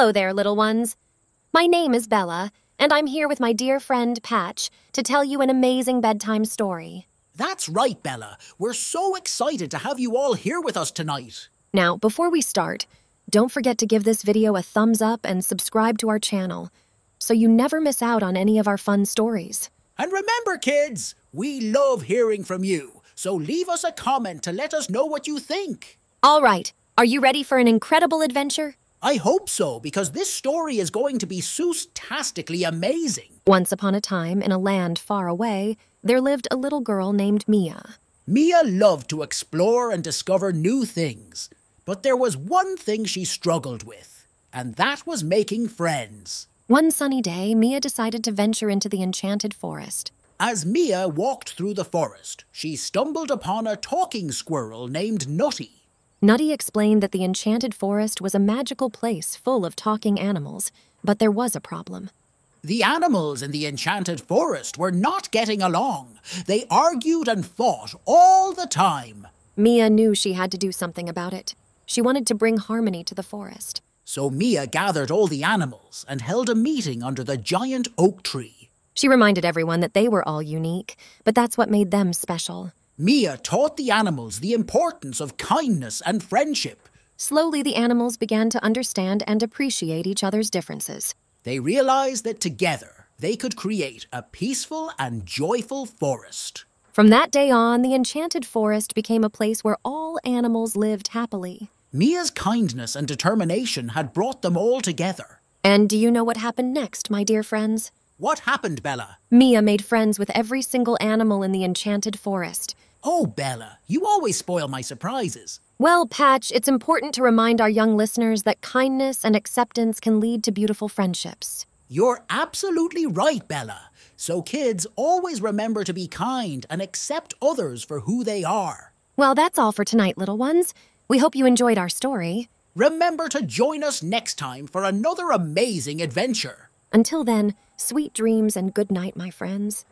Hello there, little ones. My name is Bella, and I'm here with my dear friend Patch to tell you an amazing bedtime story. That's right, Bella. We're so excited to have you all here with us tonight. Now, before we start, don't forget to give this video a thumbs up and subscribe to our channel so you never miss out on any of our fun stories. And remember, kids, we love hearing from you, so leave us a comment to let us know what you think. All right, are you ready for an incredible adventure? I hope so, because this story is going to be sooce amazing. Once upon a time, in a land far away, there lived a little girl named Mia. Mia loved to explore and discover new things, but there was one thing she struggled with, and that was making friends. One sunny day, Mia decided to venture into the enchanted forest. As Mia walked through the forest, she stumbled upon a talking squirrel named Nutty. Nutty explained that the Enchanted Forest was a magical place full of talking animals, but there was a problem. The animals in the Enchanted Forest were not getting along. They argued and fought all the time. Mia knew she had to do something about it. She wanted to bring harmony to the forest. So Mia gathered all the animals and held a meeting under the giant oak tree. She reminded everyone that they were all unique, but that's what made them special. Mia taught the animals the importance of kindness and friendship. Slowly, the animals began to understand and appreciate each other's differences. They realized that together they could create a peaceful and joyful forest. From that day on, the enchanted forest became a place where all animals lived happily. Mia's kindness and determination had brought them all together. And do you know what happened next, my dear friends? What happened, Bella? Mia made friends with every single animal in the enchanted forest. Oh, Bella, you always spoil my surprises. Well, Patch, it's important to remind our young listeners that kindness and acceptance can lead to beautiful friendships. You're absolutely right, Bella. So kids, always remember to be kind and accept others for who they are. Well, that's all for tonight, little ones. We hope you enjoyed our story. Remember to join us next time for another amazing adventure. Until then, sweet dreams and good night, my friends.